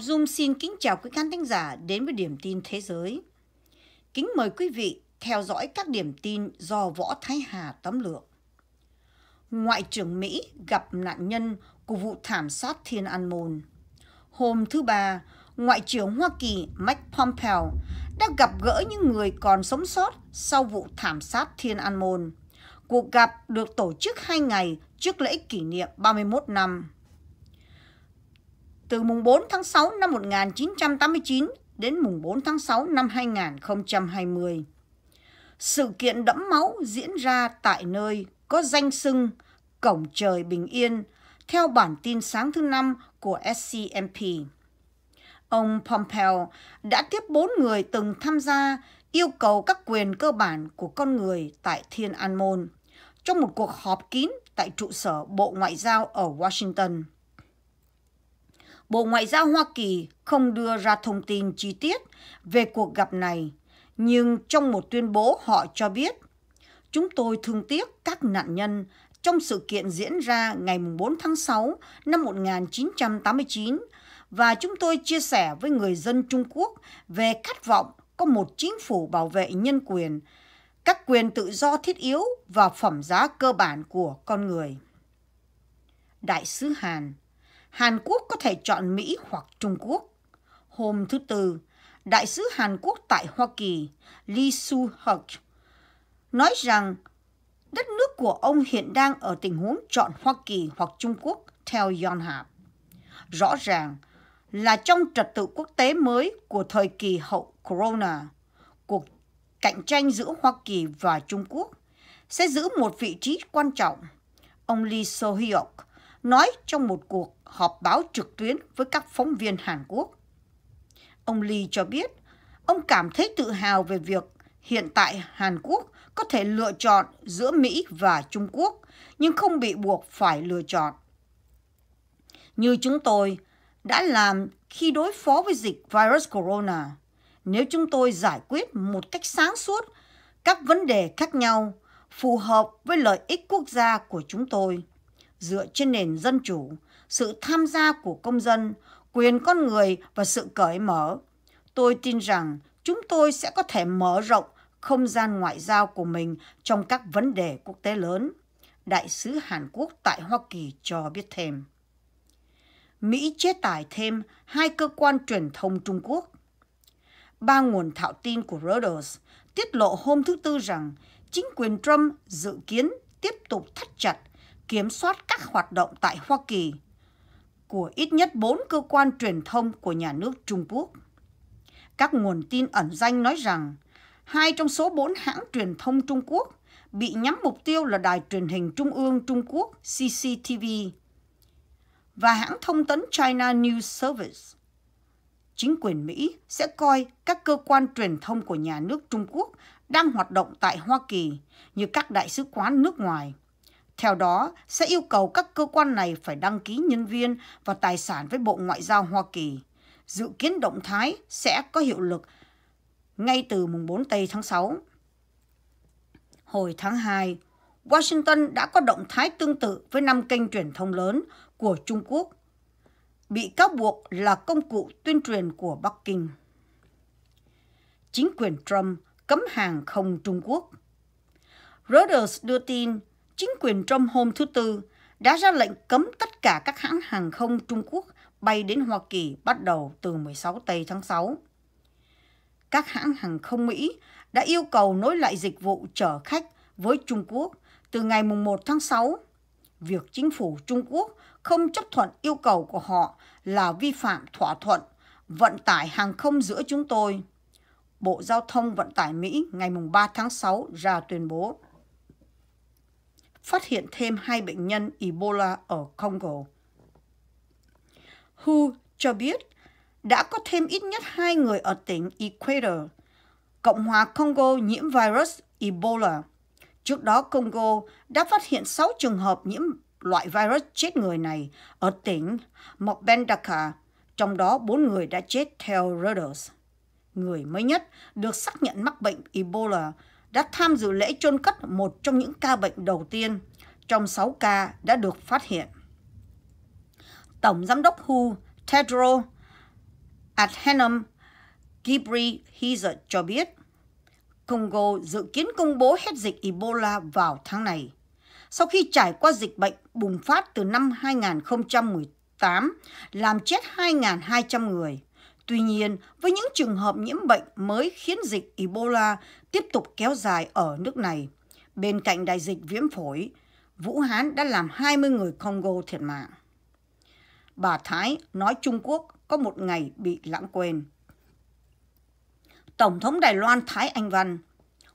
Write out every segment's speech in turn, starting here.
Dung xin kính chào quý khán thính giả đến với điểm tin thế giới. Kính mời quý vị theo dõi các điểm tin do Võ Thái Hà tóm lược. Ngoại trưởng Mỹ gặp nạn nhân của vụ thảm sát Thiên An Môn. Hôm thứ Ba, Ngoại trưởng Hoa Kỳ Mike Pompeo đã gặp gỡ những người còn sống sót sau vụ thảm sát Thiên An Môn. Cuộc gặp được tổ chức hai ngày trước lễ kỷ niệm 31 năm từ mùng 4 tháng 6 năm 1989 đến mùng 4 tháng 6 năm 2020. Sự kiện đẫm máu diễn ra tại nơi có danh sưng Cổng Trời Bình Yên theo bản tin sáng thứ năm của SCMP. Ông Pompeo đã tiếp bốn người từng tham gia yêu cầu các quyền cơ bản của con người tại Thiên An Môn trong một cuộc họp kín tại trụ sở Bộ Ngoại giao ở Washington. Bộ Ngoại giao Hoa Kỳ không đưa ra thông tin chi tiết về cuộc gặp này, nhưng trong một tuyên bố họ cho biết, chúng tôi thương tiếc các nạn nhân trong sự kiện diễn ra ngày 4 tháng 6 năm 1989 và chúng tôi chia sẻ với người dân Trung Quốc về khát vọng có một chính phủ bảo vệ nhân quyền, các quyền tự do thiết yếu và phẩm giá cơ bản của con người. Đại sứ Hàn Hàn Quốc có thể chọn Mỹ hoặc Trung Quốc. Hôm thứ Tư, Đại sứ Hàn Quốc tại Hoa Kỳ Lee Su Huk nói rằng đất nước của ông hiện đang ở tình huống chọn Hoa Kỳ hoặc Trung Quốc theo Yonhap. Rõ ràng là trong trật tự quốc tế mới của thời kỳ hậu Corona, cuộc cạnh tranh giữa Hoa Kỳ và Trung Quốc sẽ giữ một vị trí quan trọng. Ông Lee So-hyuk nói trong một cuộc họp báo trực tuyến với các phóng viên Hàn Quốc. Ông Lee cho biết, ông cảm thấy tự hào về việc hiện tại Hàn Quốc có thể lựa chọn giữa Mỹ và Trung Quốc, nhưng không bị buộc phải lựa chọn. Như chúng tôi đã làm khi đối phó với dịch virus corona, nếu chúng tôi giải quyết một cách sáng suốt các vấn đề khác nhau phù hợp với lợi ích quốc gia của chúng tôi dựa trên nền dân chủ sự tham gia của công dân, quyền con người và sự cởi mở. Tôi tin rằng chúng tôi sẽ có thể mở rộng không gian ngoại giao của mình trong các vấn đề quốc tế lớn. Đại sứ Hàn Quốc tại Hoa Kỳ cho biết thêm. Mỹ chế tài thêm hai cơ quan truyền thông Trung Quốc. Ba nguồn thạo tin của Reuters tiết lộ hôm thứ Tư rằng chính quyền Trump dự kiến tiếp tục thắt chặt kiểm soát các hoạt động tại Hoa Kỳ – của ít nhất 4 cơ quan truyền thông của nhà nước Trung Quốc. Các nguồn tin ẩn danh nói rằng hai trong số 4 hãng truyền thông Trung Quốc bị nhắm mục tiêu là đài truyền hình trung ương Trung Quốc CCTV và hãng thông tấn China News Service. Chính quyền Mỹ sẽ coi các cơ quan truyền thông của nhà nước Trung Quốc đang hoạt động tại Hoa Kỳ như các đại sứ quán nước ngoài – theo đó, sẽ yêu cầu các cơ quan này phải đăng ký nhân viên và tài sản với Bộ Ngoại giao Hoa Kỳ. Dự kiến động thái sẽ có hiệu lực ngay từ mùng 4 Tây tháng 6. Hồi tháng 2, Washington đã có động thái tương tự với năm kênh truyền thông lớn của Trung Quốc, bị cáo buộc là công cụ tuyên truyền của Bắc Kinh. Chính quyền Trump cấm hàng không Trung Quốc. Reuters đưa tin chính quyền Trump hôm thứ Tư đã ra lệnh cấm tất cả các hãng hàng không Trung Quốc bay đến Hoa Kỳ bắt đầu từ 16 Tây tháng 6. Các hãng hàng không Mỹ đã yêu cầu nối lại dịch vụ chở khách với Trung Quốc từ ngày 1 tháng 6. Việc chính phủ Trung Quốc không chấp thuận yêu cầu của họ là vi phạm thỏa thuận vận tải hàng không giữa chúng tôi. Bộ Giao thông Vận tải Mỹ ngày 3 tháng 6 ra tuyên bố phát hiện thêm hai bệnh nhân Ebola ở Congo. WHO cho biết đã có thêm ít nhất hai người ở tỉnh Ecuador, Cộng hòa Congo nhiễm virus Ebola. Trước đó, Congo đã phát hiện 6 trường hợp nhiễm loại virus chết người này ở tỉnh Mokbendaka, trong đó 4 người đã chết theo Reuters. Người mới nhất được xác nhận mắc bệnh Ebola đã tham dự lễ chôn cất một trong những ca bệnh đầu tiên trong 6 ca đã được phát hiện. Tổng Giám đốc WHO Tedro Adhanom Ghebreyesus cho biết, Congo dự kiến công bố hết dịch Ebola vào tháng này. Sau khi trải qua dịch bệnh bùng phát từ năm 2018, làm chết 2.200 người – Tuy nhiên, với những trường hợp nhiễm bệnh mới khiến dịch Ebola tiếp tục kéo dài ở nước này. Bên cạnh đại dịch viêm phổi, Vũ Hán đã làm 20 người Congo thiệt mạng. Bà Thái nói Trung Quốc có một ngày bị lãng quên. Tổng thống Đài Loan Thái Anh Văn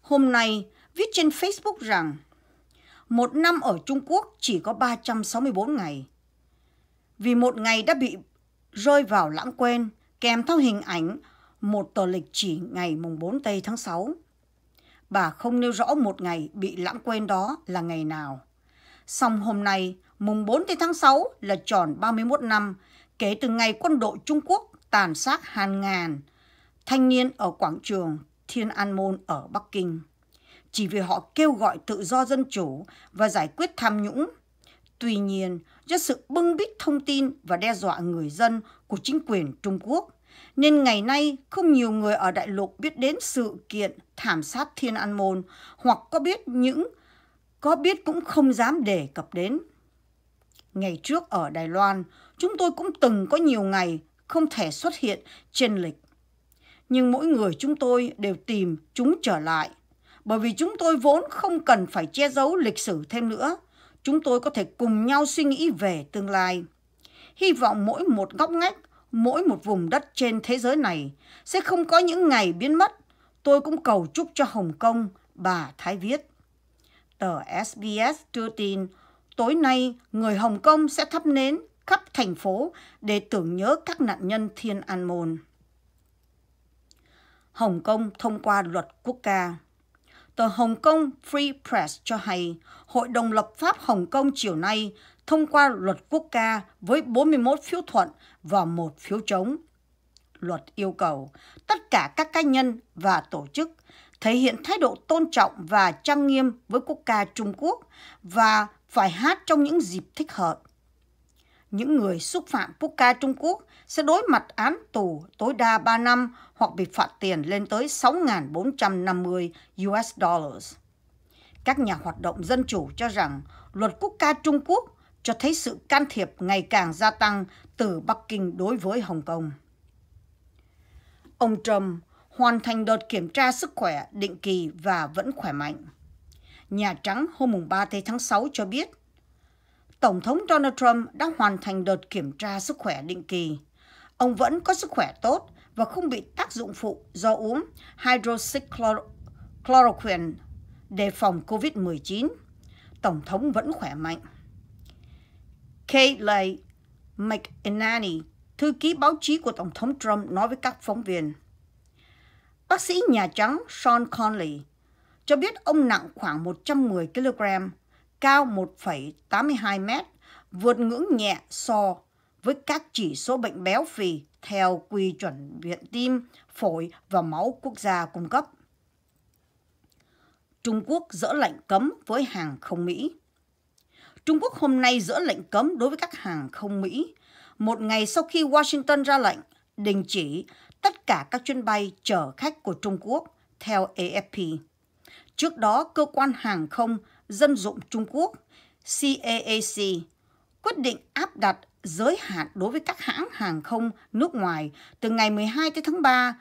hôm nay viết trên Facebook rằng một năm ở Trung Quốc chỉ có 364 ngày. Vì một ngày đã bị rơi vào lãng quên, kèm theo hình ảnh một tờ lịch chỉ ngày mùng 4 Tây tháng 6. Bà không nêu rõ một ngày bị lãng quên đó là ngày nào. Song hôm nay, mùng 4 Tây tháng 6 là tròn 31 năm kể từ ngày quân đội Trung Quốc tàn sát hàng ngàn thanh niên ở quảng trường Thiên An Môn ở Bắc Kinh. Chỉ vì họ kêu gọi tự do dân chủ và giải quyết tham nhũng. Tuy nhiên, do sự bưng bít thông tin và đe dọa người dân của chính quyền Trung Quốc, nên ngày nay không nhiều người ở đại lục biết đến sự kiện thảm sát Thiên An Môn hoặc có biết những có biết cũng không dám đề cập đến. Ngày trước ở Đài Loan, chúng tôi cũng từng có nhiều ngày không thể xuất hiện trên lịch. Nhưng mỗi người chúng tôi đều tìm chúng trở lại, bởi vì chúng tôi vốn không cần phải che giấu lịch sử thêm nữa. Chúng tôi có thể cùng nhau suy nghĩ về tương lai hy vọng mỗi một góc ngách, mỗi một vùng đất trên thế giới này sẽ không có những ngày biến mất. Tôi cũng cầu chúc cho Hồng Kông, bà Thái viết. Tờ SBS đưa tin, tối nay người Hồng Kông sẽ thắp nến khắp thành phố để tưởng nhớ các nạn nhân Thiên An Môn. Hồng Kông thông qua luật quốc ca. Tờ Hồng Kông Free Press cho hay, Hội đồng lập pháp Hồng Kông chiều nay thông qua luật quốc ca với 41 phiếu thuận và một phiếu chống. Luật yêu cầu tất cả các cá nhân và tổ chức thể hiện thái độ tôn trọng và trang nghiêm với quốc ca Trung Quốc và phải hát trong những dịp thích hợp. Những người xúc phạm quốc ca Trung Quốc sẽ đối mặt án tù tối đa 3 năm hoặc bị phạt tiền lên tới 6.450 US dollars. Các nhà hoạt động dân chủ cho rằng luật quốc ca Trung Quốc cho thấy sự can thiệp ngày càng gia tăng từ Bắc Kinh đối với Hồng Kông. Ông Trump hoàn thành đợt kiểm tra sức khỏe định kỳ và vẫn khỏe mạnh. Nhà Trắng hôm 3 tháng 6 cho biết, Tổng thống Donald Trump đã hoàn thành đợt kiểm tra sức khỏe định kỳ. Ông vẫn có sức khỏe tốt và không bị tác dụng phụ do uống hydroxychloroquine để phòng COVID-19. Tổng thống vẫn khỏe mạnh. Kate McEnany, thư ký báo chí của Tổng thống Trump nói với các phóng viên. Bác sĩ Nhà Trắng Sean Conley cho biết ông nặng khoảng 110 kg, cao 1,82 m, vượt ngưỡng nhẹ so với các chỉ số bệnh béo phì theo quy chuẩn Viện Tim, Phổi và Máu Quốc gia cung cấp. Trung Quốc dỡ lệnh cấm với hàng không Mỹ Trung Quốc hôm nay dỡ lệnh cấm đối với các hàng không Mỹ, một ngày sau khi Washington ra lệnh đình chỉ tất cả các chuyến bay chở khách của Trung Quốc theo AFP. Trước đó, cơ quan hàng không dân dụng Trung Quốc CAAC quyết định áp đặt giới hạn đối với các hãng hàng không nước ngoài từ ngày 12 tới tháng 3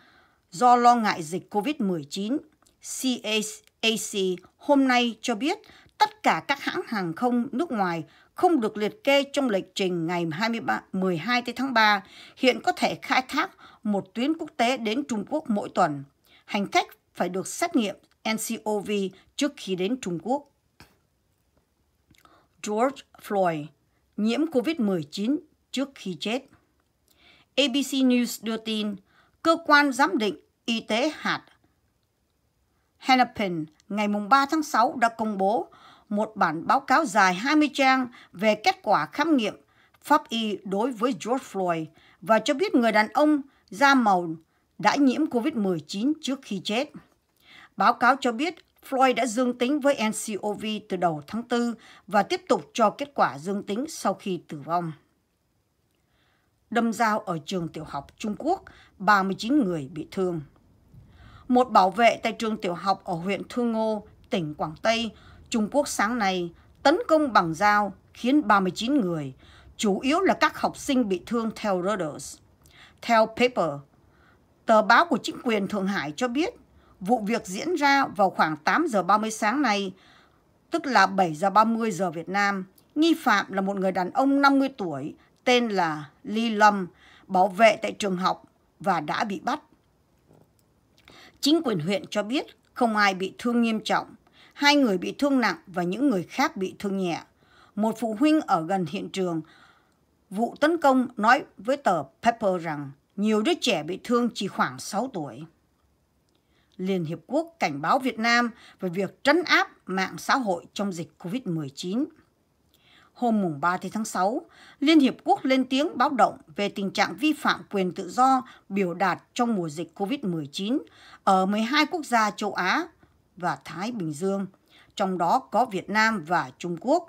do lo ngại dịch COVID-19. CAAC hôm nay cho biết tất cả các hãng hàng không nước ngoài không được liệt kê trong lịch trình ngày 23, 12 tháng 3 hiện có thể khai thác một tuyến quốc tế đến Trung Quốc mỗi tuần. Hành khách phải được xét nghiệm NCOV trước khi đến Trung Quốc. George Floyd nhiễm COVID-19 trước khi chết. ABC News đưa tin, cơ quan giám định y tế hạt Hennepin ngày 3 tháng 6 đã công bố một bản báo cáo dài 20 trang về kết quả khám nghiệm pháp y đối với George Floyd và cho biết người đàn ông da màu đã nhiễm COVID-19 trước khi chết. Báo cáo cho biết Floyd đã dương tính với NCOV từ đầu tháng 4 và tiếp tục cho kết quả dương tính sau khi tử vong. Đâm dao ở trường tiểu học Trung Quốc, 39 người bị thương một bảo vệ tại trường tiểu học ở huyện Thương Ngô, tỉnh Quảng Tây, Trung Quốc sáng nay tấn công bằng dao khiến 39 người, chủ yếu là các học sinh bị thương theo Reuters. Theo Paper, tờ báo của chính quyền Thượng Hải cho biết vụ việc diễn ra vào khoảng 8 giờ 30 sáng nay, tức là 7 giờ 30 giờ Việt Nam. Nghi phạm là một người đàn ông 50 tuổi tên là Ly Lâm, bảo vệ tại trường học và đã bị bắt. Chính quyền huyện cho biết không ai bị thương nghiêm trọng, hai người bị thương nặng và những người khác bị thương nhẹ. Một phụ huynh ở gần hiện trường vụ tấn công nói với tờ Pepper rằng nhiều đứa trẻ bị thương chỉ khoảng 6 tuổi. Liên Hiệp Quốc cảnh báo Việt Nam về việc trấn áp mạng xã hội trong dịch COVID-19 hôm mùng 3 tháng 6, Liên Hiệp Quốc lên tiếng báo động về tình trạng vi phạm quyền tự do biểu đạt trong mùa dịch COVID-19 ở 12 quốc gia châu Á và Thái Bình Dương, trong đó có Việt Nam và Trung Quốc.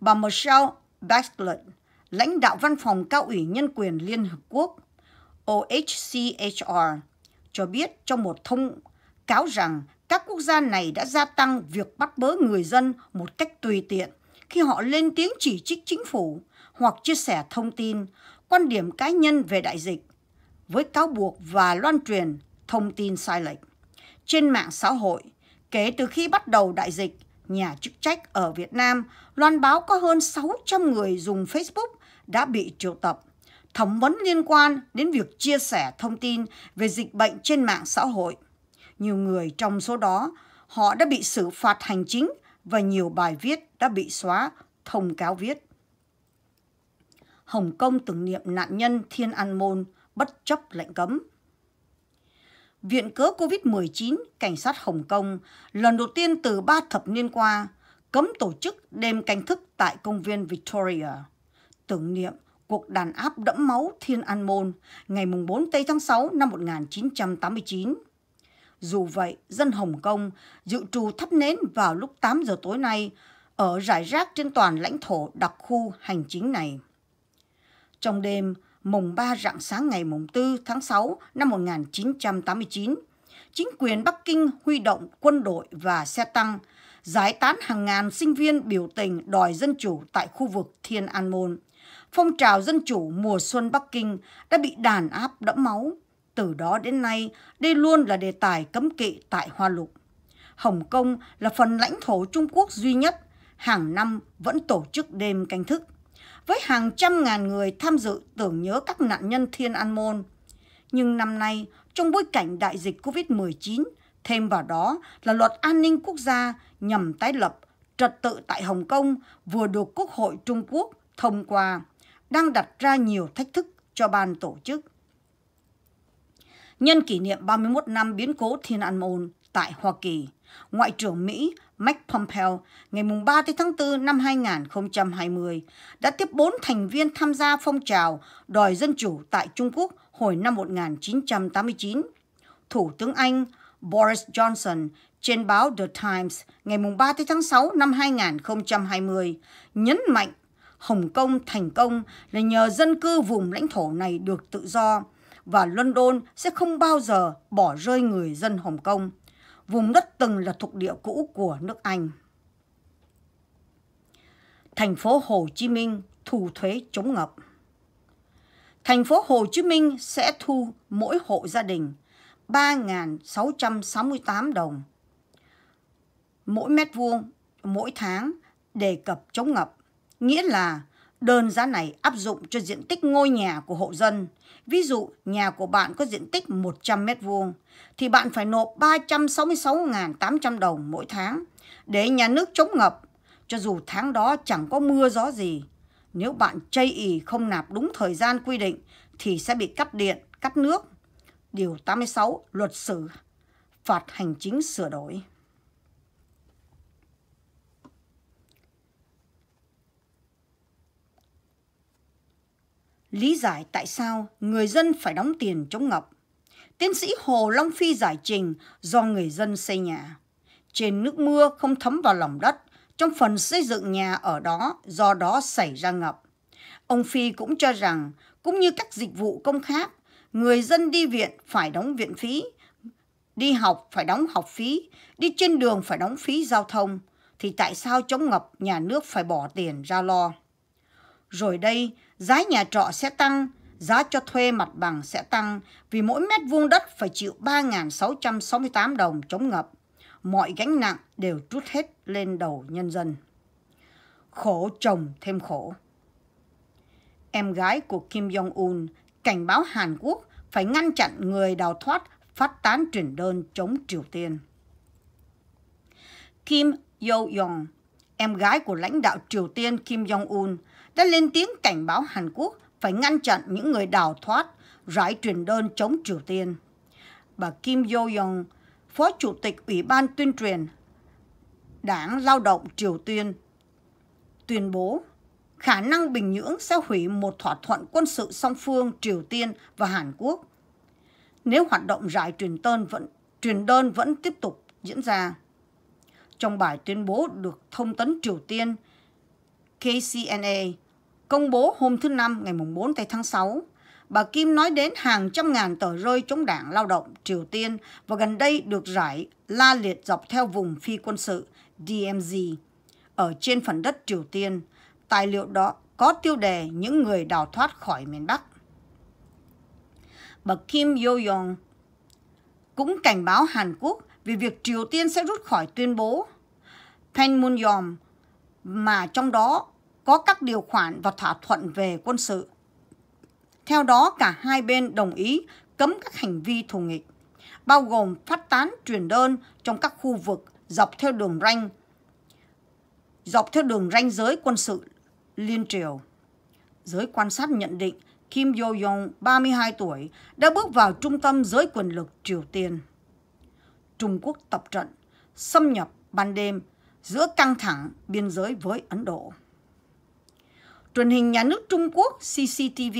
Bà Michelle Bachelet, lãnh đạo văn phòng cao ủy nhân quyền Liên Hợp Quốc, OHCHR, cho biết trong một thông cáo rằng các quốc gia này đã gia tăng việc bắt bớ người dân một cách tùy tiện khi họ lên tiếng chỉ trích chính phủ hoặc chia sẻ thông tin, quan điểm cá nhân về đại dịch với cáo buộc và loan truyền thông tin sai lệch. Trên mạng xã hội, kể từ khi bắt đầu đại dịch, nhà chức trách ở Việt Nam loan báo có hơn 600 người dùng Facebook đã bị triệu tập thẩm vấn liên quan đến việc chia sẻ thông tin về dịch bệnh trên mạng xã hội. Nhiều người trong số đó, họ đã bị xử phạt hành chính và nhiều bài viết đã bị xóa, thông cáo viết. Hồng Kông tưởng niệm nạn nhân Thiên An Môn bất chấp lệnh cấm. Viện cớ COVID-19, cảnh sát Hồng Kông lần đầu tiên từ ba thập niên qua cấm tổ chức đêm canh thức tại công viên Victoria. Tưởng niệm cuộc đàn áp đẫm máu Thiên An Môn ngày 4 Tây tháng 6 năm 1989. Dù vậy, dân Hồng Kông dự trù thắp nến vào lúc 8 giờ tối nay ở rải rác trên toàn lãnh thổ đặc khu hành chính này. Trong đêm, mùng 3 rạng sáng ngày mùng 4 tháng 6 năm 1989, chính quyền Bắc Kinh huy động quân đội và xe tăng, giải tán hàng ngàn sinh viên biểu tình đòi dân chủ tại khu vực Thiên An Môn. Phong trào dân chủ mùa xuân Bắc Kinh đã bị đàn áp đẫm máu, từ đó đến nay, đây luôn là đề tài cấm kỵ tại Hoa Lục. Hồng Kông là phần lãnh thổ Trung Quốc duy nhất, hàng năm vẫn tổ chức đêm canh thức. Với hàng trăm ngàn người tham dự tưởng nhớ các nạn nhân Thiên An Môn. Nhưng năm nay, trong bối cảnh đại dịch COVID-19, thêm vào đó là luật an ninh quốc gia nhằm tái lập trật tự tại Hồng Kông vừa được Quốc hội Trung Quốc thông qua, đang đặt ra nhiều thách thức cho ban tổ chức nhân kỷ niệm 31 năm biến cố Thiên An Môn tại Hoa Kỳ. Ngoại trưởng Mỹ Mike Pompeo ngày 3 tháng 4 năm 2020 đã tiếp 4 thành viên tham gia phong trào đòi dân chủ tại Trung Quốc hồi năm 1989. Thủ tướng Anh Boris Johnson trên báo The Times ngày 3 tháng 6 năm 2020 nhấn mạnh Hồng Kông thành công là nhờ dân cư vùng lãnh thổ này được tự do, và London sẽ không bao giờ bỏ rơi người dân Hồng Kông, vùng đất từng là thuộc địa cũ của nước Anh. Thành phố Hồ Chí Minh thu thuế chống ngập. Thành phố Hồ Chí Minh sẽ thu mỗi hộ gia đình 3.668 đồng mỗi mét vuông mỗi tháng đề cập chống ngập, nghĩa là Đơn giá này áp dụng cho diện tích ngôi nhà của hộ dân. Ví dụ nhà của bạn có diện tích 100 m2 thì bạn phải nộp 366.800 đồng mỗi tháng để nhà nước chống ngập cho dù tháng đó chẳng có mưa gió gì. Nếu bạn chây ý không nạp đúng thời gian quy định thì sẽ bị cắt điện, cắt nước. Điều 86 Luật sử phạt hành chính sửa đổi. lý giải tại sao người dân phải đóng tiền chống ngập. Tiến sĩ Hồ Long Phi giải trình do người dân xây nhà. Trên nước mưa không thấm vào lòng đất, trong phần xây dựng nhà ở đó do đó xảy ra ngập. Ông Phi cũng cho rằng, cũng như các dịch vụ công khác, người dân đi viện phải đóng viện phí, đi học phải đóng học phí, đi trên đường phải đóng phí giao thông, thì tại sao chống ngập nhà nước phải bỏ tiền ra lo? Rồi đây, giá nhà trọ sẽ tăng, giá cho thuê mặt bằng sẽ tăng vì mỗi mét vuông đất phải chịu 3.668 đồng chống ngập. Mọi gánh nặng đều trút hết lên đầu nhân dân. Khổ chồng thêm khổ. Em gái của Kim Jong-un cảnh báo Hàn Quốc phải ngăn chặn người đào thoát phát tán truyền đơn chống Triều Tiên. Kim Yo-yong, em gái của lãnh đạo Triều Tiên Kim Jong-un, đã lên tiếng cảnh báo Hàn Quốc phải ngăn chặn những người đào thoát, rải truyền đơn chống Triều Tiên. Bà Kim Yo-yong, Phó Chủ tịch Ủy ban Tuyên truyền Đảng Lao động Triều Tiên, tuyên bố khả năng Bình Nhưỡng sẽ hủy một thỏa thuận quân sự song phương Triều Tiên và Hàn Quốc nếu hoạt động rải truyền đơn vẫn truyền đơn vẫn tiếp tục diễn ra. Trong bài tuyên bố được thông tấn Triều Tiên KCNA công bố hôm thứ Năm ngày 4 tháng 6, bà Kim nói đến hàng trăm ngàn tờ rơi chống đảng lao động Triều Tiên và gần đây được rải la liệt dọc theo vùng phi quân sự DMZ ở trên phần đất Triều Tiên. Tài liệu đó có tiêu đề Những người đào thoát khỏi miền Bắc. Bà Kim Yo-yong cũng cảnh báo Hàn Quốc về việc Triều Tiên sẽ rút khỏi tuyên bố. Panmunjom, mà trong đó có các điều khoản và thỏa thuận về quân sự. Theo đó, cả hai bên đồng ý cấm các hành vi thù nghịch, bao gồm phát tán truyền đơn trong các khu vực dọc theo đường ranh dọc theo đường ranh giới quân sự liên triều. Giới quan sát nhận định Kim Yo-yong, 32 tuổi, đã bước vào trung tâm giới quyền lực Triều Tiên. Trung Quốc tập trận, xâm nhập ban đêm giữa căng thẳng biên giới với Ấn Độ. Truyền hình nhà nước Trung Quốc CCTV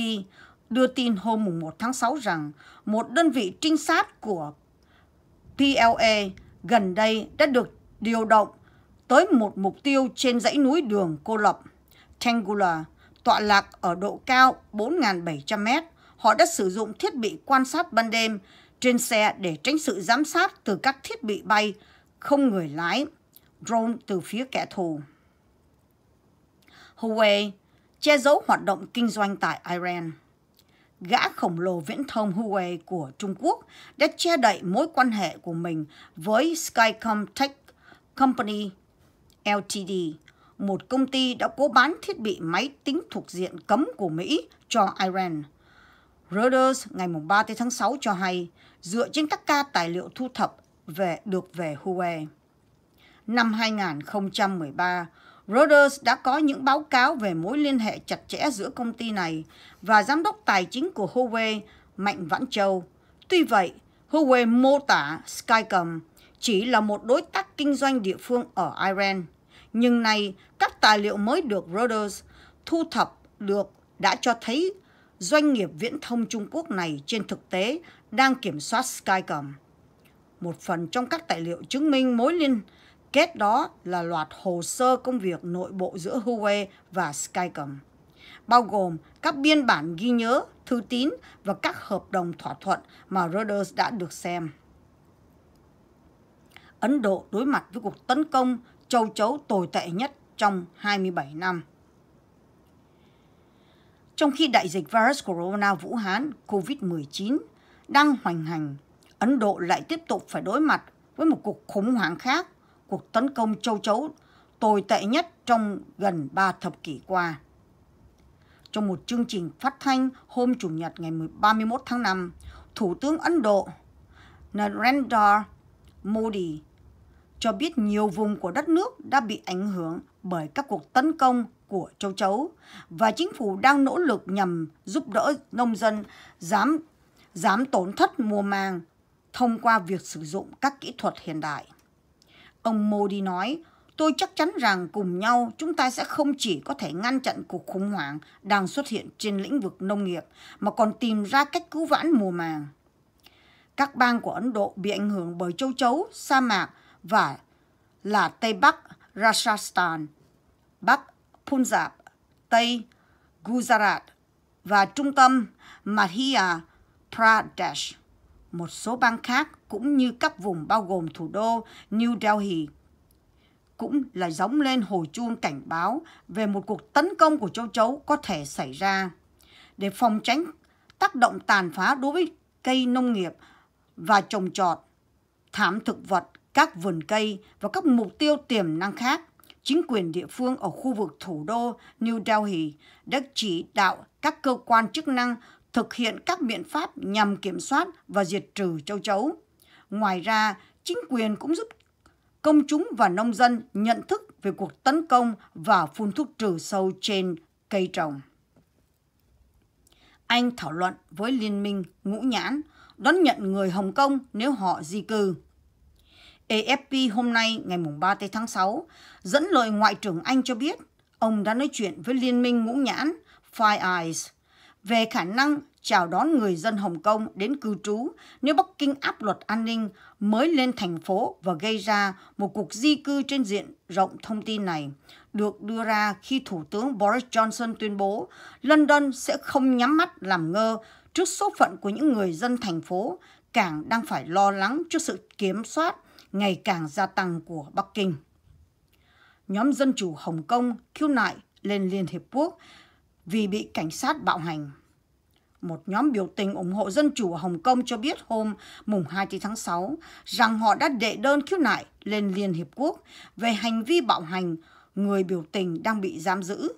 đưa tin hôm 1 tháng 6 rằng một đơn vị trinh sát của PLA gần đây đã được điều động tới một mục tiêu trên dãy núi đường cô lập Tangula, tọa lạc ở độ cao 4.700 mét. Họ đã sử dụng thiết bị quan sát ban đêm trên xe để tránh sự giám sát từ các thiết bị bay không người lái drone từ phía kẻ thù. Huawei che giấu hoạt động kinh doanh tại Iran. Gã khổng lồ viễn thông Huawei của Trung Quốc đã che đậy mối quan hệ của mình với Skycom Tech Company Ltd, một công ty đã cố bán thiết bị máy tính thuộc diện cấm của Mỹ cho Iran. Reuters ngày 3 tháng 6 cho hay, dựa trên các ca tài liệu thu thập về được về Huawei năm 2013, Reuters đã có những báo cáo về mối liên hệ chặt chẽ giữa công ty này và giám đốc tài chính của Huawei, Mạnh Vãn Châu. Tuy vậy, Huawei mô tả Skycom chỉ là một đối tác kinh doanh địa phương ở Iran. Nhưng nay, các tài liệu mới được Reuters thu thập được đã cho thấy doanh nghiệp viễn thông Trung Quốc này trên thực tế đang kiểm soát Skycom. Một phần trong các tài liệu chứng minh mối liên Kết đó là loạt hồ sơ công việc nội bộ giữa Huawei và Skycom, bao gồm các biên bản ghi nhớ, thư tín và các hợp đồng thỏa thuận mà Reuters đã được xem. Ấn Độ đối mặt với cuộc tấn công châu chấu tồi tệ nhất trong 27 năm. Trong khi đại dịch virus corona Vũ Hán COVID-19 đang hoành hành, Ấn Độ lại tiếp tục phải đối mặt với một cuộc khủng hoảng khác cuộc tấn công châu chấu tồi tệ nhất trong gần 3 thập kỷ qua. Trong một chương trình phát thanh hôm Chủ nhật ngày 31 tháng 5, Thủ tướng Ấn Độ Narendra Modi cho biết nhiều vùng của đất nước đã bị ảnh hưởng bởi các cuộc tấn công của châu chấu và chính phủ đang nỗ lực nhằm giúp đỡ nông dân giảm giảm tổn thất mùa màng thông qua việc sử dụng các kỹ thuật hiện đại. Ông Modi nói, tôi chắc chắn rằng cùng nhau chúng ta sẽ không chỉ có thể ngăn chặn cuộc khủng hoảng đang xuất hiện trên lĩnh vực nông nghiệp mà còn tìm ra cách cứu vãn mùa màng. Các bang của Ấn Độ bị ảnh hưởng bởi châu chấu, sa mạc và là Tây Bắc Rajasthan, Bắc Punjab, Tây Gujarat và trung tâm Madhya Pradesh. Một số bang khác cũng như các vùng bao gồm thủ đô New Delhi cũng là giống lên hồi chuông cảnh báo về một cuộc tấn công của châu chấu có thể xảy ra. Để phòng tránh tác động tàn phá đối với cây nông nghiệp và trồng trọt, thảm thực vật, các vườn cây và các mục tiêu tiềm năng khác, chính quyền địa phương ở khu vực thủ đô New Delhi đã chỉ đạo các cơ quan chức năng thực hiện các biện pháp nhằm kiểm soát và diệt trừ châu chấu. Ngoài ra, chính quyền cũng giúp công chúng và nông dân nhận thức về cuộc tấn công và phun thuốc trừ sâu trên cây trồng. Anh thảo luận với Liên minh Ngũ Nhãn đón nhận người Hồng Kông nếu họ di cư. AFP hôm nay ngày 3 tháng 6 dẫn lời Ngoại trưởng Anh cho biết ông đã nói chuyện với Liên minh Ngũ Nhãn Five Eyes về khả năng chào đón người dân Hồng Kông đến cư trú nếu Bắc Kinh áp luật an ninh mới lên thành phố và gây ra một cuộc di cư trên diện rộng thông tin này được đưa ra khi Thủ tướng Boris Johnson tuyên bố London sẽ không nhắm mắt làm ngơ trước số phận của những người dân thành phố càng đang phải lo lắng trước sự kiểm soát ngày càng gia tăng của Bắc Kinh. Nhóm Dân Chủ Hồng Kông khiếu nại lên Liên Hiệp Quốc vì bị cảnh sát bạo hành. Một nhóm biểu tình ủng hộ Dân Chủ ở Hồng Kông cho biết hôm mùng 24 tháng 6 rằng họ đã đệ đơn khiếu nại lên Liên Hiệp Quốc về hành vi bạo hành người biểu tình đang bị giam giữ.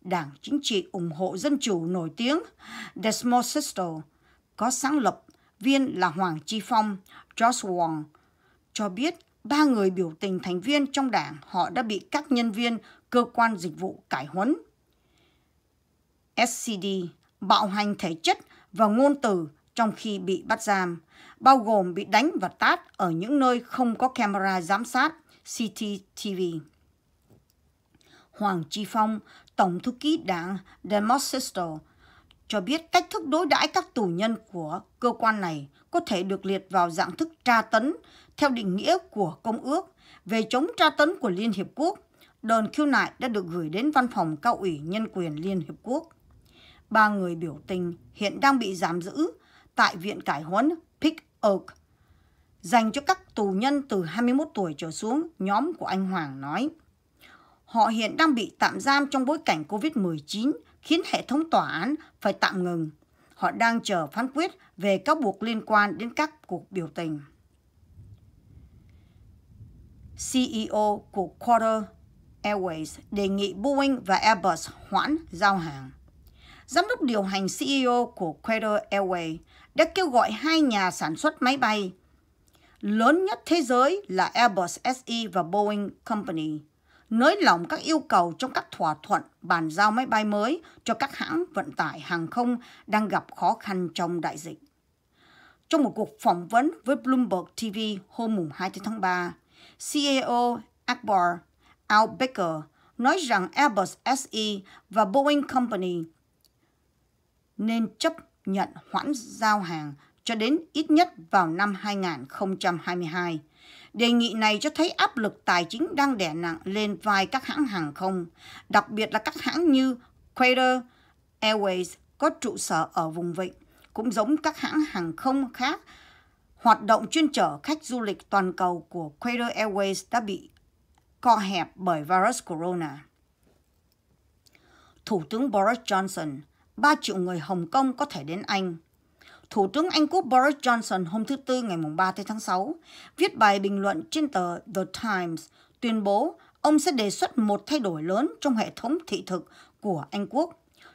Đảng chính trị ủng hộ Dân Chủ nổi tiếng Desmond Sisto có sáng lập viên là Hoàng Chi Phong, Josh Wong, cho biết ba người biểu tình thành viên trong đảng họ đã bị các nhân viên cơ quan dịch vụ cải huấn. SCD bạo hành thể chất và ngôn từ trong khi bị bắt giam, bao gồm bị đánh và tát ở những nơi không có camera giám sát CCTV. Hoàng Chi Phong, Tổng thư ký đảng Demosisto, cho biết cách thức đối đãi các tù nhân của cơ quan này có thể được liệt vào dạng thức tra tấn theo định nghĩa của Công ước về chống tra tấn của Liên Hiệp Quốc. Đơn khiếu nại đã được gửi đến Văn phòng Cao ủy Nhân quyền Liên Hiệp Quốc ba người biểu tình hiện đang bị giam giữ tại Viện Cải huấn Pick Oak. Dành cho các tù nhân từ 21 tuổi trở xuống, nhóm của anh Hoàng nói. Họ hiện đang bị tạm giam trong bối cảnh COVID-19 khiến hệ thống tòa án phải tạm ngừng. Họ đang chờ phán quyết về các buộc liên quan đến các cuộc biểu tình. CEO của Quarter Airways đề nghị Boeing và Airbus hoãn giao hàng giám đốc điều hành CEO của Qatar Airways, đã kêu gọi hai nhà sản xuất máy bay lớn nhất thế giới là Airbus SE và Boeing Company nới lỏng các yêu cầu trong các thỏa thuận bàn giao máy bay mới cho các hãng vận tải hàng không đang gặp khó khăn trong đại dịch. Trong một cuộc phỏng vấn với Bloomberg TV hôm 2 tháng 3, CEO Akbar Al-Baker nói rằng Airbus SE và Boeing Company nên chấp nhận hoãn giao hàng cho đến ít nhất vào năm 2022. Đề nghị này cho thấy áp lực tài chính đang đè nặng lên vai các hãng hàng không, đặc biệt là các hãng như Qatar Airways có trụ sở ở vùng vịnh, cũng giống các hãng hàng không khác. Hoạt động chuyên chở khách du lịch toàn cầu của Qatar Airways đã bị co hẹp bởi virus corona. Thủ tướng Boris Johnson – 3 triệu người Hồng Kông có thể đến Anh. Thủ tướng Anh Quốc Boris Johnson hôm thứ Tư ngày 3 tháng 6 viết bài bình luận trên tờ The Times tuyên bố ông sẽ đề xuất một thay đổi lớn trong hệ thống thị thực của Anh Quốc,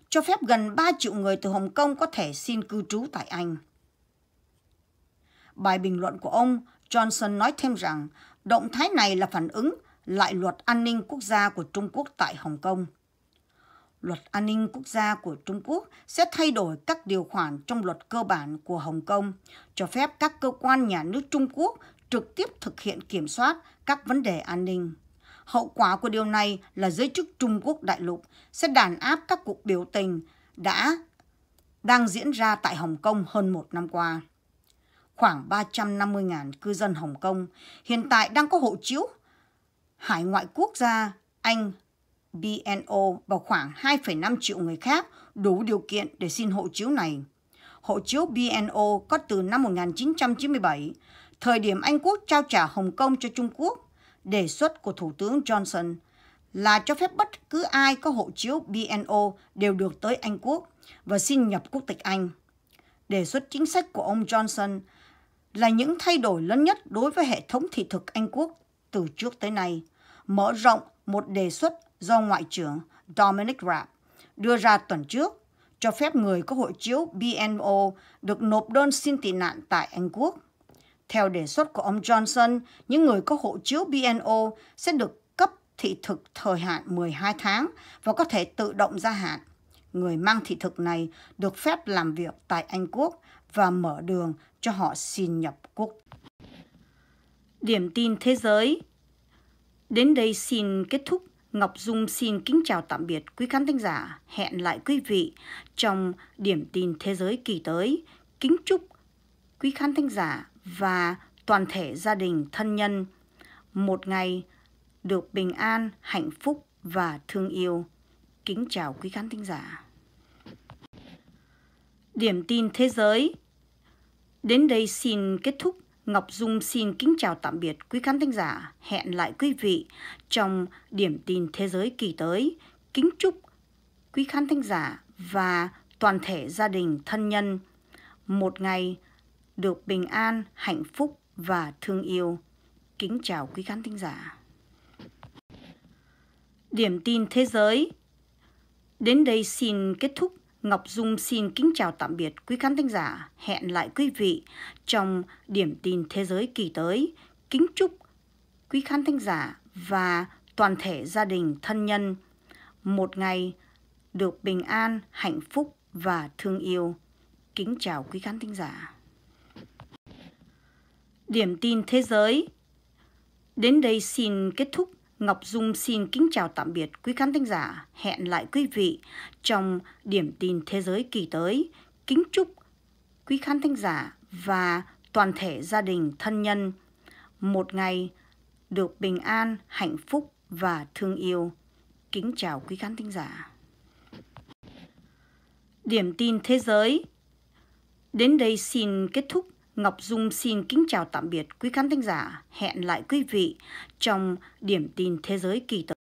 cho phép gần 3 triệu người từ Hồng Kông có thể xin cư trú tại Anh. Bài bình luận của ông, Johnson nói thêm rằng động thái này là phản ứng lại luật an ninh quốc gia của Trung Quốc tại Hồng Kông – luật an ninh quốc gia của Trung Quốc sẽ thay đổi các điều khoản trong luật cơ bản của Hồng Kông, cho phép các cơ quan nhà nước Trung Quốc trực tiếp thực hiện kiểm soát các vấn đề an ninh. Hậu quả của điều này là giới chức Trung Quốc đại lục sẽ đàn áp các cuộc biểu tình đã đang diễn ra tại Hồng Kông hơn một năm qua. Khoảng 350.000 cư dân Hồng Kông hiện tại đang có hộ chiếu hải ngoại quốc gia Anh, BNO và khoảng 2,5 triệu người khác đủ điều kiện để xin hộ chiếu này. Hộ chiếu BNO có từ năm 1997, thời điểm Anh Quốc trao trả Hồng Kông cho Trung Quốc. Đề xuất của Thủ tướng Johnson là cho phép bất cứ ai có hộ chiếu BNO đều được tới Anh Quốc và xin nhập quốc tịch Anh. Đề xuất chính sách của ông Johnson là những thay đổi lớn nhất đối với hệ thống thị thực Anh Quốc từ trước tới nay, mở rộng một đề xuất do Ngoại trưởng Dominic Raab đưa ra tuần trước cho phép người có hộ chiếu BNO được nộp đơn xin tị nạn tại Anh Quốc. Theo đề xuất của ông Johnson, những người có hộ chiếu BNO sẽ được cấp thị thực thời hạn 12 tháng và có thể tự động gia hạn. Người mang thị thực này được phép làm việc tại Anh Quốc và mở đường cho họ xin nhập quốc. Điểm tin thế giới Đến đây xin kết thúc Ngọc Dung xin kính chào tạm biệt quý khán thính giả. Hẹn lại quý vị trong điểm tin thế giới kỳ tới. Kính chúc quý khán thính giả và toàn thể gia đình thân nhân một ngày được bình an, hạnh phúc và thương yêu. Kính chào quý khán thính giả. Điểm tin thế giới đến đây xin kết thúc. Ngọc Dung xin kính chào tạm biệt quý khán thính giả. Hẹn lại quý vị trong điểm tin thế giới kỳ tới. Kính chúc quý khán thính giả và toàn thể gia đình thân nhân một ngày được bình an, hạnh phúc và thương yêu. Kính chào quý khán thính giả. Điểm tin thế giới đến đây xin kết thúc Ngọc Dung xin kính chào tạm biệt quý khán thính giả. Hẹn lại quý vị trong điểm tin thế giới kỳ tới. Kính chúc quý khán thính giả và toàn thể gia đình thân nhân một ngày được bình an, hạnh phúc và thương yêu. Kính chào quý khán thính giả. Điểm tin thế giới đến đây xin kết thúc. Ngọc Dung xin kính chào tạm biệt quý khán thính giả. Hẹn lại quý vị trong điểm tin thế giới kỳ tới. Kính chúc quý khán thính giả và toàn thể gia đình thân nhân một ngày được bình an, hạnh phúc và thương yêu. Kính chào quý khán thính giả. Điểm tin thế giới đến đây xin kết thúc. Ngọc Dung xin kính chào tạm biệt quý khán thính giả. Hẹn lại quý vị trong điểm tin thế giới kỳ tới.